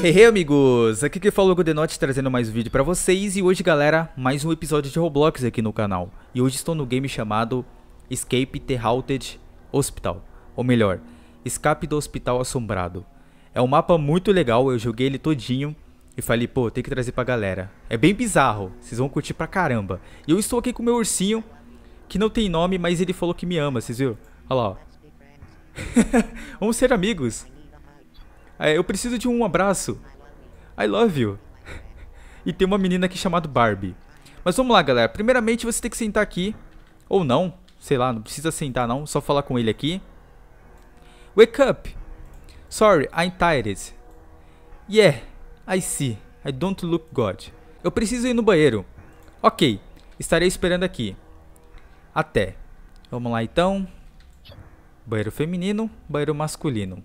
Hey, amigos! Aqui que falou o Godenote trazendo mais um vídeo pra vocês e hoje galera, mais um episódio de Roblox aqui no canal. E hoje estou no game chamado Escape the Haunted Hospital, ou melhor, Escape do Hospital Assombrado. É um mapa muito legal, eu joguei ele todinho e falei, pô, tem que trazer pra galera. É bem bizarro, vocês vão curtir pra caramba. E eu estou aqui com o meu ursinho, que não tem nome, mas ele falou que me ama, vocês viram? Olha lá, ó. Vamos ser amigos. eu preciso de um abraço. I love you. e tem uma menina aqui chamada Barbie. Mas vamos lá, galera. Primeiramente, você tem que sentar aqui. Ou não. Sei lá, não precisa sentar, não. Só falar com ele aqui. Wake up. Sorry, I'm tired. Yeah. I see. I don't look God. Eu preciso ir no banheiro. Ok, estarei esperando aqui. Até. Vamos lá então. Banheiro feminino, banheiro masculino.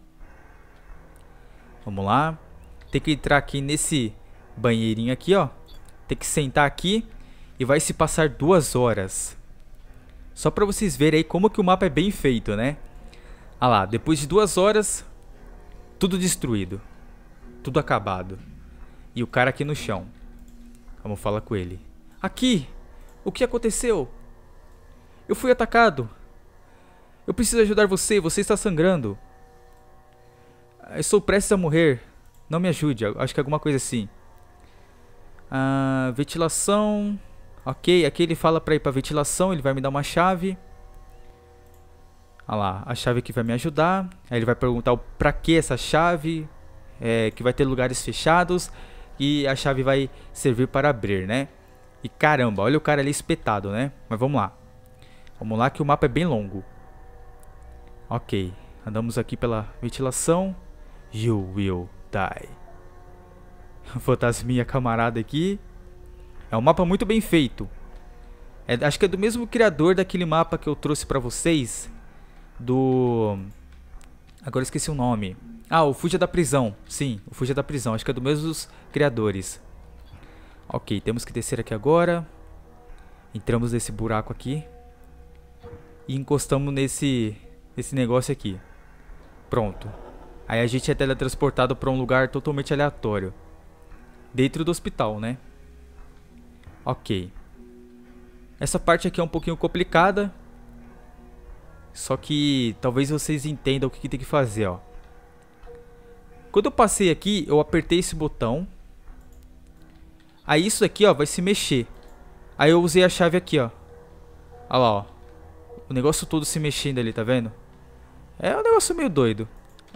Vamos lá. Tem que entrar aqui nesse banheirinho aqui, ó. Tem que sentar aqui e vai se passar duas horas. Só pra vocês verem aí como que o mapa é bem feito, né? Ah lá, depois de duas horas, tudo destruído. Tudo acabado. E o cara aqui no chão. Vamos falar com ele. Aqui! O que aconteceu? Eu fui atacado. Eu preciso ajudar você. Você está sangrando. Eu ah, estou prestes a morrer. Não me ajude. Acho que é alguma coisa assim. Ah, ventilação. Ok, aqui ele fala para ir para ventilação. Ele vai me dar uma chave. Ah lá, a chave que vai me ajudar. Aí ele vai perguntar para que essa chave. É, que vai ter lugares fechados e a chave vai servir para abrir, né? E caramba, olha o cara ali espetado, né? Mas vamos lá. Vamos lá que o mapa é bem longo. Ok, andamos aqui pela ventilação. You will die. Fantasminha camarada aqui. É um mapa muito bem feito. É, acho que é do mesmo criador daquele mapa que eu trouxe pra vocês. Do... Agora esqueci o nome. Ah, o Fuja da Prisão. Sim, o Fuja da Prisão. Acho que é do mesmo dos criadores. Ok, temos que descer aqui agora. Entramos nesse buraco aqui. E encostamos nesse, nesse negócio aqui. Pronto. Aí a gente é teletransportado para um lugar totalmente aleatório. Dentro do hospital, né? Ok. Essa parte aqui é um pouquinho complicada. Só que talvez vocês entendam o que, que tem que fazer, ó. Quando eu passei aqui, eu apertei esse botão. Aí isso aqui, ó, vai se mexer. Aí eu usei a chave aqui, ó. Olha lá, ó. O negócio todo se mexendo ali, tá vendo? É um negócio meio doido.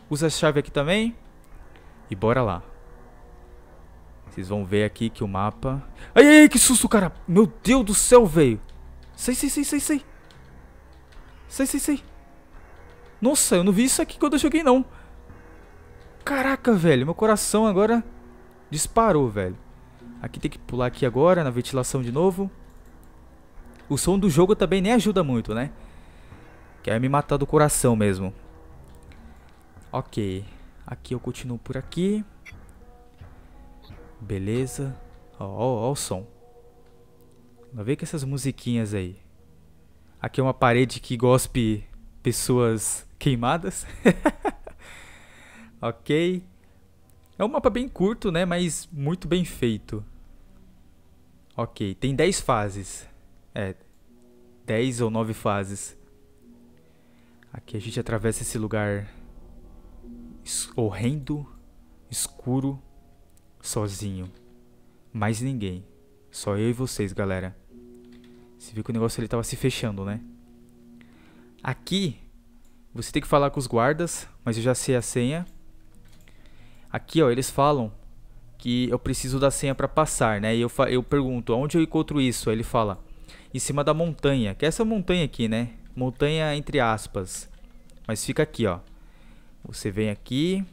Usa a chave aqui também. E bora lá. Vocês vão ver aqui que o mapa... Ai, ai, que susto, cara! Meu Deus do céu, velho! Sai, sai, sai, sai, sai! Sai, sai, sai! Nossa, eu não vi isso aqui quando eu joguei, não. Caraca, velho, meu coração agora disparou, velho. Aqui tem que pular aqui agora, na ventilação de novo. O som do jogo também nem ajuda muito, né? Quer me matar do coração mesmo. Ok. Aqui eu continuo por aqui. Beleza. Ó, ó, ó o som. Não vê com essas musiquinhas aí. Aqui é uma parede que gospe pessoas queimadas. ok? É um mapa bem curto, né? Mas muito bem feito. Ok, tem 10 fases. É, 10 ou 9 fases. Aqui a gente atravessa esse lugar horrendo, escuro, sozinho. Mais ninguém. Só eu e vocês, galera. Você viu que o negócio ele tava se fechando, né? Aqui, você tem que falar com os guardas, mas eu já sei a senha. Aqui, ó, eles falam que eu preciso da senha para passar, né? E eu, eu pergunto, onde eu encontro isso? Aí ele fala, em cima da montanha, que é essa montanha aqui, né? Montanha entre aspas. Mas fica aqui, ó. Você vem aqui,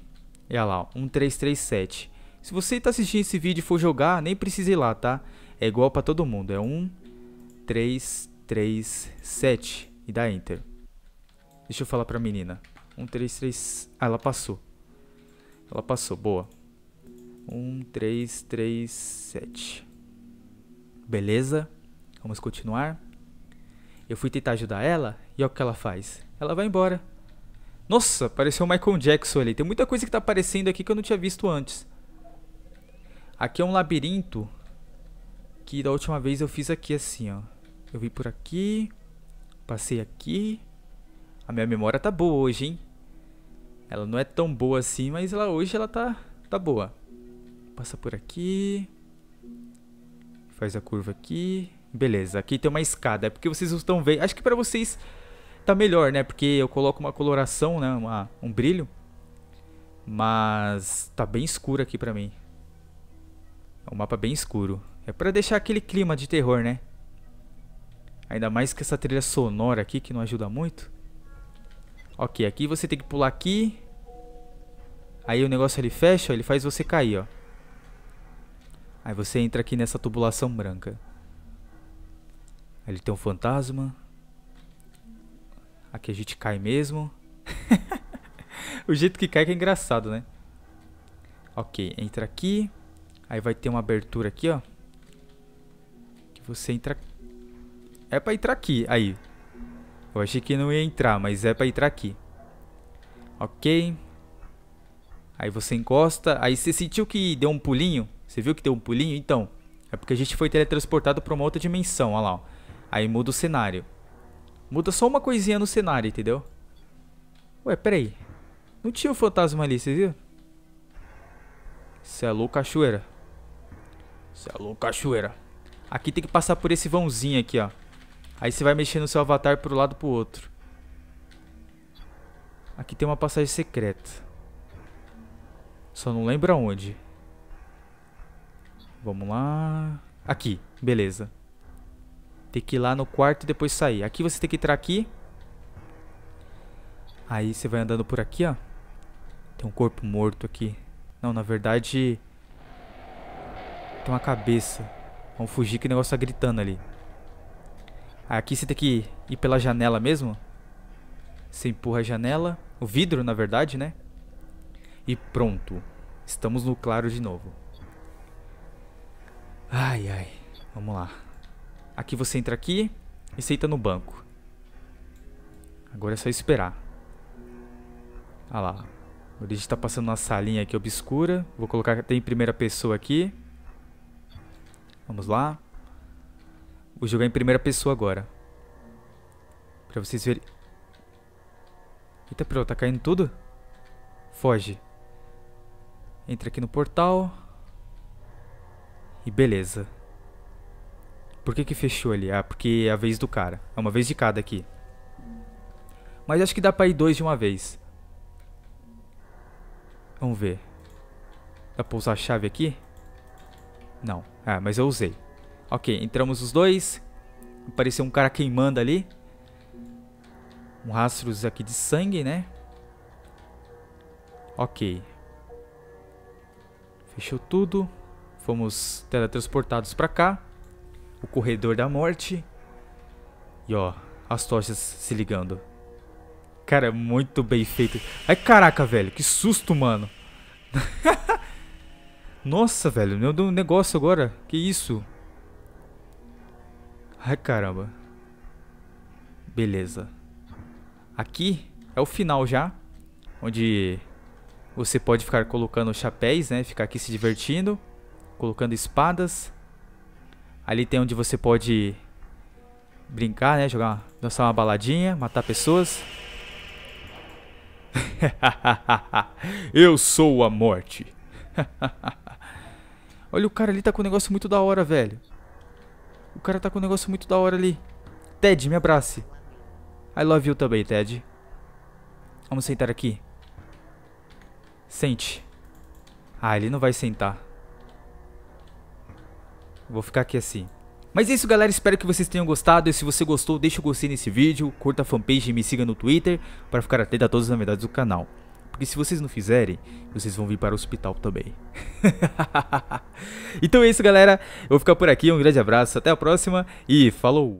e olha lá, ó, 1337. Se você está assistindo esse vídeo e for jogar, nem precisa ir lá, tá? É igual para todo mundo, é 1337 e dá enter. Deixa eu falar para a menina. 1337, ah, ela passou. Ela passou, boa. 1, 3, 3, 7. Beleza? Vamos continuar. Eu fui tentar ajudar ela e olha o que ela faz. Ela vai embora. Nossa, apareceu o Michael Jackson ali. Tem muita coisa que tá aparecendo aqui que eu não tinha visto antes. Aqui é um labirinto que da última vez eu fiz aqui assim, ó. Eu vim por aqui, passei aqui. A minha memória tá boa hoje, hein? Ela não é tão boa assim, mas ela hoje ela tá, tá boa. Passa por aqui. Faz a curva aqui. Beleza, aqui tem uma escada. É porque vocês estão vendo. Acho que pra vocês tá melhor, né? Porque eu coloco uma coloração, né? Uma, um brilho. Mas tá bem escuro aqui pra mim. É um mapa bem escuro. É pra deixar aquele clima de terror, né? Ainda mais que essa trilha sonora aqui que não ajuda muito. Ok, aqui você tem que pular aqui. Aí o negócio ele fecha, ele faz você cair, ó. Aí você entra aqui nessa tubulação branca. Aí ele tem um fantasma. Aqui a gente cai mesmo. o jeito que cai que é engraçado, né? Ok, entra aqui. Aí vai ter uma abertura aqui, ó. Que você entra... É pra entrar aqui, aí. Eu achei que não ia entrar, mas é pra entrar aqui. Ok. Aí você encosta, aí você sentiu que deu um pulinho, você viu que deu um pulinho? Então, é porque a gente foi teletransportado para uma outra dimensão, olha lá. Ó. Aí muda o cenário. Muda só uma coisinha no cenário, entendeu? Ué, peraí. Não tinha o um fantasma ali, você viu? Você é louco, cachoeira. Você é louco, cachoeira. Aqui tem que passar por esse vãozinho aqui, ó. Aí você vai mexendo o seu avatar pro lado pro outro. Aqui tem uma passagem secreta. Só não lembro aonde. Vamos lá. Aqui, beleza. Tem que ir lá no quarto e depois sair. Aqui você tem que entrar aqui. Aí você vai andando por aqui, ó. Tem um corpo morto aqui. Não, na verdade... Tem uma cabeça. Vamos fugir que o negócio tá gritando ali. Aqui você tem que ir pela janela mesmo. Você empurra a janela. O vidro, na verdade, né? E pronto. Estamos no claro de novo. Ai, ai. Vamos lá. Aqui você entra aqui e senta no banco. Agora é só esperar. Ah lá. O gente está passando uma salinha aqui obscura. Vou colocar até em primeira pessoa aqui. Vamos lá. Vou jogar em primeira pessoa agora. Pra vocês verem... Eita, pronto, tá caindo tudo? Foge. Entra aqui no portal. E beleza. Por que que fechou ali? Ah, porque é a vez do cara. É uma vez de cada aqui. Mas acho que dá pra ir dois de uma vez. Vamos ver. Dá pra usar a chave aqui? Não. Ah, mas eu usei. Ok, entramos os dois. Apareceu um cara queimando ali. Um rastros aqui de sangue, né? Ok. Fechou tudo. Fomos teletransportados para cá. O corredor da morte. E ó, as tochas se ligando. Cara, é muito bem feito. Ai, caraca, velho. Que susto, mano. Nossa, velho. Meu deu um negócio agora. Que isso? Ai, caramba. Beleza. Aqui é o final já. Onde você pode ficar colocando chapéus, né? Ficar aqui se divertindo. Colocando espadas. Ali tem onde você pode brincar, né? Jogar, dançar uma baladinha, matar pessoas. Eu sou a morte. Olha, o cara ali tá com um negócio muito da hora, velho. O cara tá com um negócio muito da hora ali. Ted, me abrace. I love you também, Ted. Vamos sentar aqui. Sente. Ah, ele não vai sentar. Vou ficar aqui assim. Mas é isso galera, espero que vocês tenham gostado e se você gostou, deixa o gostei nesse vídeo, curta a fanpage e me siga no Twitter para ficar atento a todas as novidades do canal. Porque se vocês não fizerem, vocês vão vir para o hospital também. então é isso galera, eu vou ficar por aqui, um grande abraço, até a próxima e falou!